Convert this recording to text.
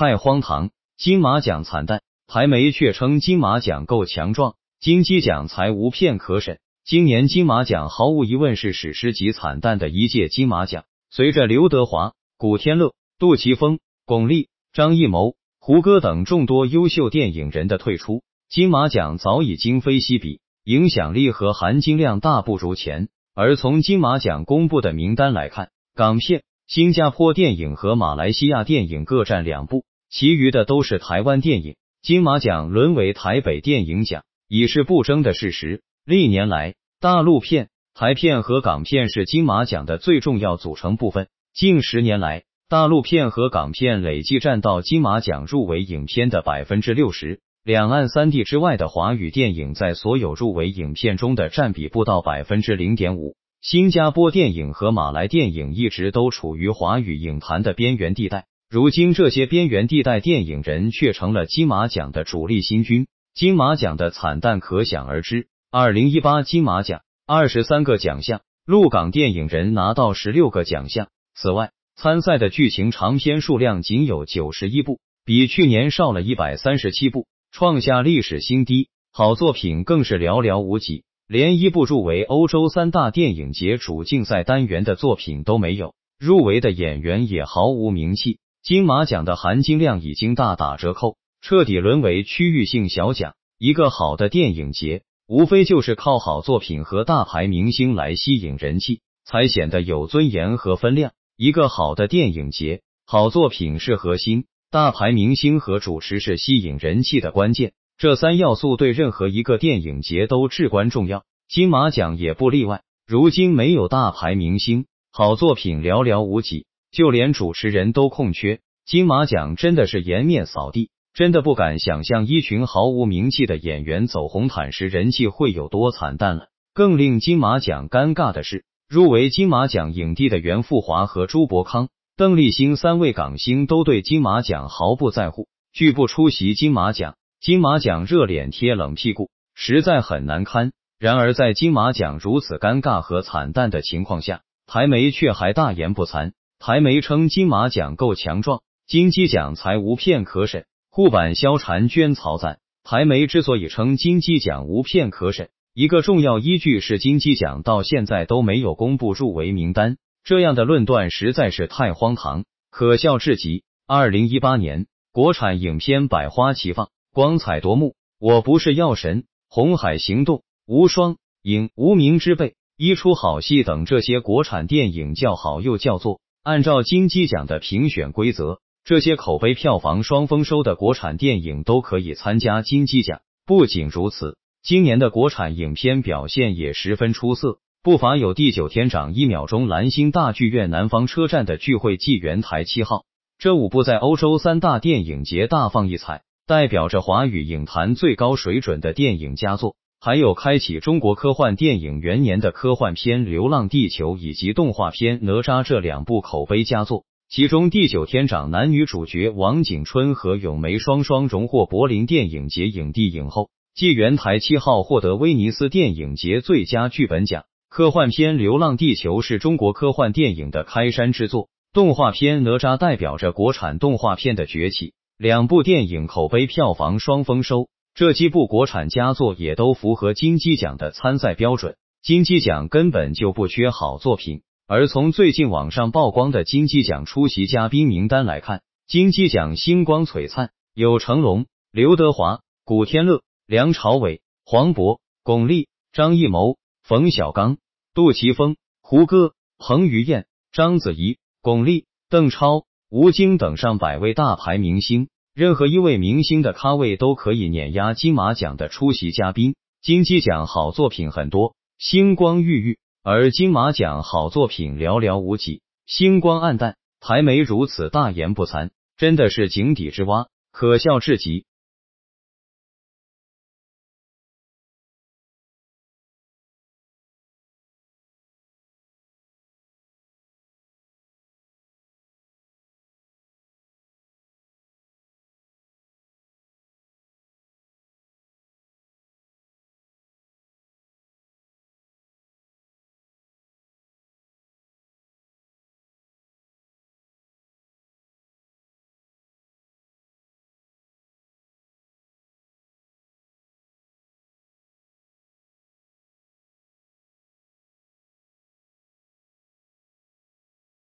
太荒唐！金马奖惨淡，台媒却称金马奖够强壮，金鸡奖才无片可审。今年金马奖毫无疑问是史诗级惨淡的一届金马奖。随着刘德华、古天乐、杜琪峰、巩俐、张艺谋、胡歌等众多优秀电影人的退出，金马奖早已今非昔比，影响力和含金量大不如前。而从金马奖公布的名单来看，港片、新加坡电影和马来西亚电影各占两部。其余的都是台湾电影，金马奖沦为台北电影奖已是不争的事实。历年来，大陆片、台片和港片是金马奖的最重要组成部分。近十年来，大陆片和港片累计占到金马奖入围影片的百分之六十。两岸三地之外的华语电影在所有入围影片中的占比不到百分之零点五。新加坡电影和马来电影一直都处于华语影坛的边缘地带。如今，这些边缘地带电影人却成了金马奖的主力新军。金马奖的惨淡可想而知。二零一八金马奖二十三个奖项，陆港电影人拿到十六个奖项。此外，参赛的剧情长片数量仅有九十一部，比去年少了一百三十七部，创下历史新低。好作品更是寥寥无几，连一部入围欧洲三大电影节主竞赛单元的作品都没有。入围的演员也毫无名气。金马奖的含金量已经大打折扣，彻底沦为区域性小奖。一个好的电影节，无非就是靠好作品和大牌明星来吸引人气，才显得有尊严和分量。一个好的电影节，好作品是核心，大牌明星和主持是吸引人气的关键，这三要素对任何一个电影节都至关重要。金马奖也不例外。如今没有大牌明星，好作品寥寥无几。就连主持人都空缺，金马奖真的是颜面扫地，真的不敢想象一群毫无名气的演员走红毯时人气会有多惨淡了。更令金马奖尴尬的是，入围金马奖影帝的袁富华和朱伯康、邓丽欣三位港星都对金马奖毫不在乎，拒不出席金马奖。金马奖热脸贴冷屁股，实在很难堪。然而，在金马奖如此尴尬和惨淡的情况下，台媒却还大言不惭。台媒称金马奖够强壮，金鸡奖才无片可审。护板萧婵捐曹赞。台媒之所以称金鸡奖无片可审，一个重要依据是金鸡奖到现在都没有公布入围名单。这样的论断实在是太荒唐，可笑至极。二零一八年国产影片百花齐放，光彩夺目。我不是药神、红海行动、无双、影无名之辈、一出好戏等这些国产电影叫好又叫座。按照金鸡奖的评选规则，这些口碑票房双丰收的国产电影都可以参加金鸡奖。不仅如此，今年的国产影片表现也十分出色，不乏有《地久天长》《一秒钟》《蓝星大剧院》《南方车站的聚会》《纪元台七号》这五部在欧洲三大电影节大放异彩，代表着华语影坛最高水准的电影佳作。还有开启中国科幻电影元年的科幻片《流浪地球》，以及动画片《哪吒》这两部口碑佳作。其中，《第九天长》男女主角王景春和咏梅双双荣获柏林电影节影帝影后，《纪元台七号》获得威尼斯电影节最佳剧本奖。科幻片《流浪地球》是中国科幻电影的开山之作，动画片《哪吒》代表着国产动画片的崛起。两部电影口碑、票房双丰收。这几部国产佳作也都符合金鸡奖的参赛标准，金鸡奖根本就不缺好作品。而从最近网上曝光的金鸡奖出席嘉宾名单来看，金鸡奖星光璀璨，有成龙、刘德华、古天乐、梁朝伟、黄渤、巩俐、张艺谋、冯小刚、杜琪峰、胡歌、彭于晏、章子怡、巩俐、邓超、吴京等上百位大牌明星。任何一位明星的咖位都可以碾压金马奖的出席嘉宾。金鸡奖好作品很多，星光熠熠；而金马奖好作品寥寥无几，星光黯淡。台媒如此大言不惭，真的是井底之蛙，可笑至极。